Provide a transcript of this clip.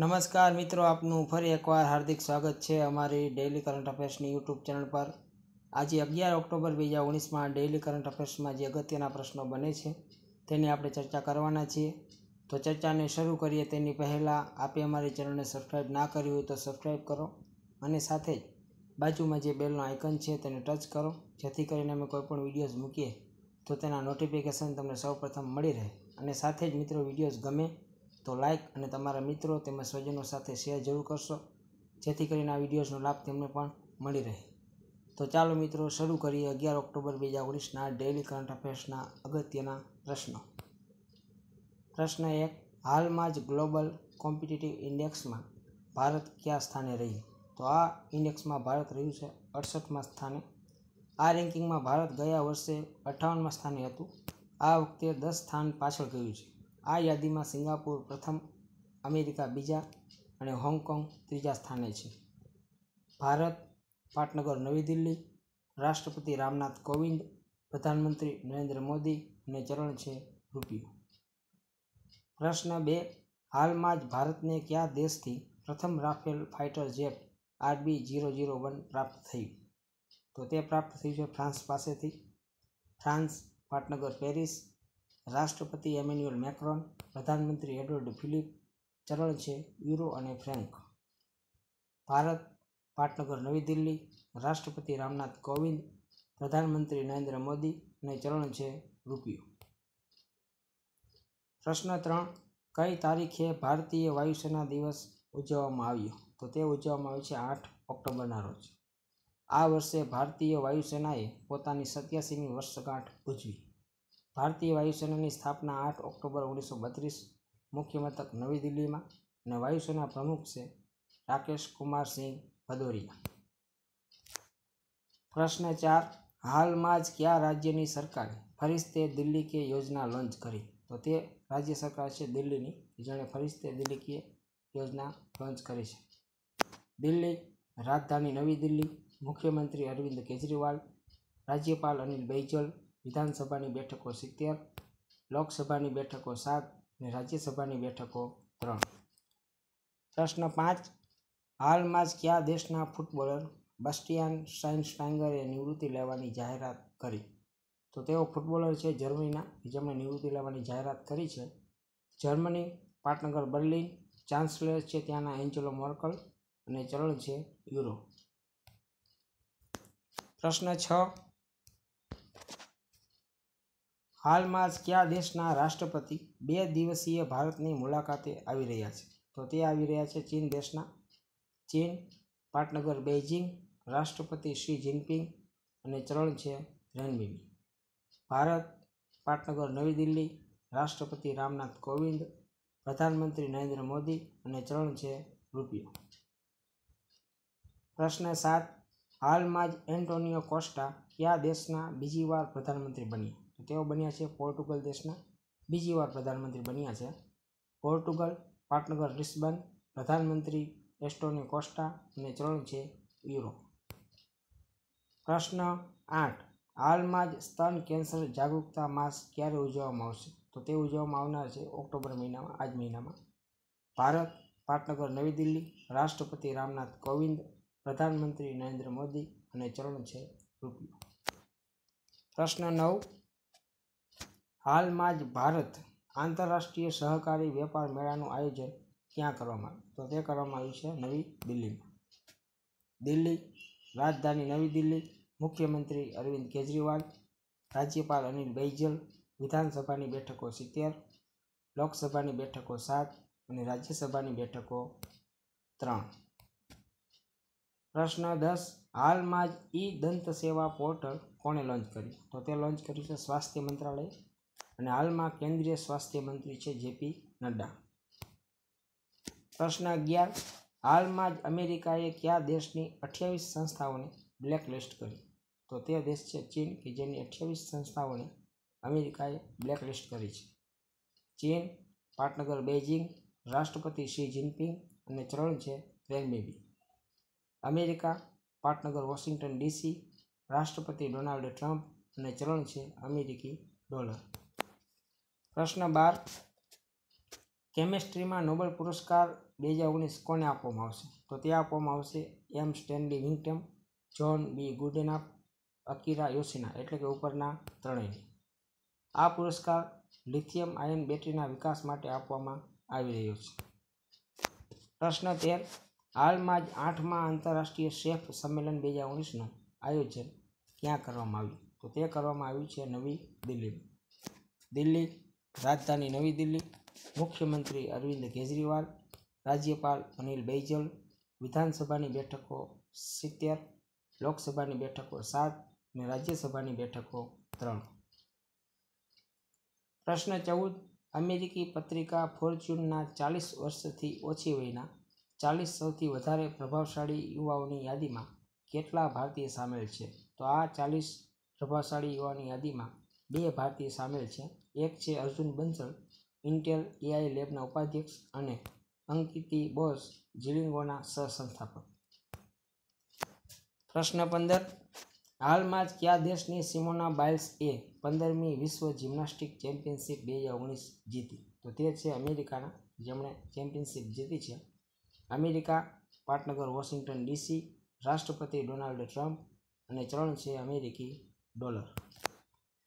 નમસ્કાર મિત્રો આપનું ફરી એકવાર હાર્દિક સ્વાગત છે અમારી ડેઈલી કરંટ અફેર્સની યુટ્યુબ ચેનલ પર આજે અગિયાર ઓક્ટોબર બે હજાર ઓગણીસમાં ડેઈલી કરંટ અફેર્સમાં જે અગત્યના પ્રશ્નો બને છે તેની આપણે ચર્ચા કરવાના છીએ તો ચર્ચાને શરૂ કરીએ તેની પહેલાં આપે અમારી ચેનલને સબસ્ક્રાઈબ ના કરી હોય તો સબસ્ક્રાઈબ કરો અને સાથે જ બાજુમાં જે બેલનો આઇકન છે તેને ટચ કરો જેથી કરીને અમે કોઈપણ વિડીયોઝ મૂકીએ તો તેના નોટિફિકેશન તમને સૌપ્રથમ મળી રહે અને સાથે જ મિત્રો વિડીયોઝ ગમે તો લાઈક અને તમારા મિત્રો તેમજ સ્વજનો સાથે શેર જરૂર કરશો જેથી કરીને આ વિડીયોઝનો લાભ તેમને પણ મળી રહે તો ચાલો મિત્રો શરૂ કરીએ અગિયાર ઓક્ટોબર બે હજાર ઓગણીસના ડેઇલી કરંટ અફેર્સના અગત્યના પ્રશ્નો પ્રશ્ન એક હાલમાં જ ગ્લોબલ કોમ્પિટિટિવ ઇન્ડેક્સમાં ભારત કયા સ્થાને રહ્યું તો આ ઇન્ડેક્સમાં ભારત રહ્યું છે અડસઠમાં સ્થાને આ રેન્કિંગમાં ભારત ગયા વર્ષે અઠ્ઠાવનમાં સ્થાને હતું આ વખતે દસ સ્થાન પાછળ ગયું છે આ યાદીમાં સિંગાપુર પ્રથમ અમેરિકા બીજા અને હોંગકોંગ ત્રીજા સ્થાને છે ભારત પાટનગર નવી દિલ્હી રાષ્ટ્રપતિ રામનાથ કોવિંદ પ્રધાનમંત્રી નરેન્દ્ર મોદી અને ચરણ છે રૂપિયો પ્રશ્ન બે હાલમાં જ ભારતને કયા દેશથી પ્રથમ Rafale fighter jet RB zero zero one પ્રાપ્ત થયું તો તે પ્રાપ્ત થયું છે ફ્રાન્સ પાસેથી ફ્રાન્સ પાટનગર પેરિસ રાષ્ટ્રપતિ એમેન્યુઅલ મેક્રોન પ્રધાનમંત્રી એડવર્ડ ફિલિપ ચરણ છે યુરો અને ફ્રેન્ક ભારત પાટનગર નવી દિલ્હી રાષ્ટ્રપતિ રામનાથ કોવિંદ પ્રધાનમંત્રી નરેન્દ્ર મોદી અને ચલણ છે રૂપિયો પ્રશ્ન ત્રણ કઈ તારીખે ભારતીય વાયુસેના દિવસ ઉજવવામાં આવ્યો તો તે ઉજવવામાં આવ્યો છે આઠ ઓક્ટોબરના રોજ આ વર્ષે ભારતીય વાયુસેનાએ પોતાની સત્યાસીમી વર્ષગાંઠ ઉજવી ભારતીય વાયુસેનાની સ્થાપના આઠ ઓક્ટોબર ઓગણીસો બત્રીસ મથક નવી દિલ્હીમાં અને વાયુસેના પ્રમુખ છે રાકેશ કુમારસિંહ સિંહ ભદૌરિયા પ્રશ્ન ચાર હાલમાં જ કયા રાજ્યની સરકારે ફરિશ્તે દિલ્હી કે યોજના લોન્ચ કરી તો તે રાજ્ય સરકાર છે દિલ્હીની જેણે ફરિશ્તે દિલ્હી કે યોજના લોન્ચ કરી છે દિલ્હી રાજધાની નવી દિલ્હી મુખ્યમંત્રી અરવિંદ કેજરીવાલ રાજ્યપાલ અનિલ બૈજલ વિધાનસભાની બેઠકો સિત્તેર લોકસભાની બેઠકો સાત અને રાજ્યસભાની બેઠકો ત્રણ પ્રશ્ન પાંચ હાલમાં જ કયા દેશના ફૂટબોલર બસ્ટિયાન શાઇનસ્ટાઇંગરે નિવૃત્તિ લેવાની જાહેરાત કરી તો તેઓ ફૂટબોલર છે જર્મનીના જેમણે નિવૃત્તિ લેવાની જાહેરાત કરી છે જર્મની પાટનગર બર્લિન ચાન્સલર છે ત્યાંના એન્જેલો મોર્કલ અને ચલણ છે યુરો પ્રશ્ન છ હાલમાં જ કયા દેશના રાષ્ટ્રપતિ બે દિવસીય ભારતની મુલાકાતે આવી રહ્યા છે તો તે આવી રહ્યા છે ચીન દેશના ચીન પાટનગર બેઇજિંગ રાષ્ટ્રપતિ શી જિનપિંગ અને ચરણ છે રણબીબી ભારત પાટનગર નવી દિલ્હી રાષ્ટ્રપતિ રામનાથ કોવિંદ પ્રધાનમંત્રી નરેન્દ્ર મોદી અને ચરણ છે રૂપિયો પ્રશ્ન સાત હાલમાં જ એન્ટોનિયો કોસ્ટા કયા દેશના બીજી વાર પ્રધાનમંત્રી બન્યા તેઓ બન્યા છે પોર્ટુગલ દેશના બીજી વાર પ્રધાનમંત્રી બન્યા છે પોર્ટુગલ પાટનગર લિસ્બન પ્રધાનમંત્રી એસ્ટોની કોસ્ટા અને ત્રણ છે યુરો પ્રશ્ન આઠ હાલમાં જ સ્તન કેન્સર જાગૃતતા માસ ક્યારે ઉજવવામાં આવશે તો તે ઉજવવામાં આવનાર છે ઓક્ટોબર મહિનામાં આજ મહિનામાં ભારત પાટનગર નવી દિલ્હી રાષ્ટ્રપતિ રામનાથ કોવિંદ પ્રધાનમંત્રી નરેન્દ્ર મોદી અને ચરણ છે રૂપિયો પ્રશ્ન નવ હાલમાં જ ભારત આંતરરાષ્ટ્રીય સહકારી વેપાર મેળાનું આયોજન ક્યાં કરવામાં આવ્યું તો તે કરવામાં આવ્યું છે નવી દિલ્હીમાં દિલ્હી રાજધાની નવી દિલ્હી મુખ્યમંત્રી અરવિંદ કેજરીવાલ રાજ્યપાલ અનિલ બૈજલ વિધાનસભાની બેઠકો સિત્તેર લોકસભાની બેઠકો સાત અને રાજ્યસભાની બેઠકો ત્રણ પ્રશ્ન દસ હાલમાં જ ઈ દંત સેવા પોર્ટલ કોણે લોન્ચ કર્યું તો તે લોન્ચ કર્યું છે સ્વાસ્થ્ય મંત્રાલય અને હાલમાં કેન્દ્રીય સ્વાસ્થ્ય મંત્રી છે જેપી નડ્ડા પ્રશ્ન અગિયાર હાલમાં જ અમેરિકાએ કયા દેશની અઠ્યાવીસ સંસ્થાઓને બ્લેકલિસ્ટ કરી તો તે દેશ છે ચીન કે જેની અઠ્યાવીસ સંસ્થાઓને અમેરિકાએ બ્લેકલિસ્ટ કરી છે ચીન પાટનગર બેઇજિંગ રાષ્ટ્રપતિ શી જિનપિંગ અને ત્રણ છે રેલમેબી અમેરિકા પાટનગર વોશિંગ્ટન ડીસી રાષ્ટ્રપતિ ડોનાલ્ડ ટ્રમ્પ અને ચલણ છે અમેરિકી ડોલર પ્રશ્ન બાર કેમેસ્ટ્રીમાં નોબલ પુરસ્કાર બે હજાર ઓગણીસ કોને આપવામાં આવશે તો તે આપવામાં આવશે M Stanley Whittingham John B Goodenough Akira Yoshino એટલે કે ઉપરના ત્રણેયને આ પુરસ્કાર લિથિયમ આયન બેટરીના વિકાસ માટે આપવામાં આવી રહ્યો છે પ્રશ્ન તેર હાલમાં જ આઠમા આંતરરાષ્ટ્રીય શેફ સંમેલન બે હજાર ઓગણીસનું આયોજન ક્યાં કરવામાં આવ્યું તો તે કરવામાં આવ્યું છે નવી દિલ્હી દિલ્હી રાજધાની નવી દિલ્હી મુખ્યમંત્રી અરવિંદ કેજરીવાલ રાજ્યપાલ અનિલ બૈજલ વિધાનસભાની બેઠકો સિત્તેર લોકસભાની બેઠકો સાત અને રાજ્યસભાની બેઠકો ત્રણ પ્રશ્ન ચૌદ અમેરિકી પત્રિકા ફોર્ચ્યુનના ચાલીસ વર્ષથી ઓછી વયના ચાલીસ સૌથી વધારે પ્રભાવશાળી યુવાઓની યાદીમાં કેટલા ભારતીય સામેલ છે તો આ ચાલીસ પ્રભાવશાળી યુવાની યાદીમાં બે ભારતીય સામેલ છે એક છે અર્જુન બંસલ ઇન્ટેલ એઆઈ લેબના ઉપાધ્યક્ષ અને અંકિતિ બોઝ જીલિંગોના સહસંસ્થાપક પ્રશ્ન પંદર હાલમાં જ કયા દેશની સિમોના બાઇલ્સ એ પંદરમી વિશ્વ જિમ્નાસ્ટિક ચેમ્પિયનશિપ બે હજાર ઓગણીસ જીતી તો તે છે અમેરિકાના જેમણે ચેમ્પિયનશિપ જીતી છે અમેરિકા પાટનગર વોશિંગ્ટન ડીસી રાષ્ટ્રપતિ ડોનાલ્ડ ટ્રમ્પ અને ચલણ છે અમેરિકી ડોલર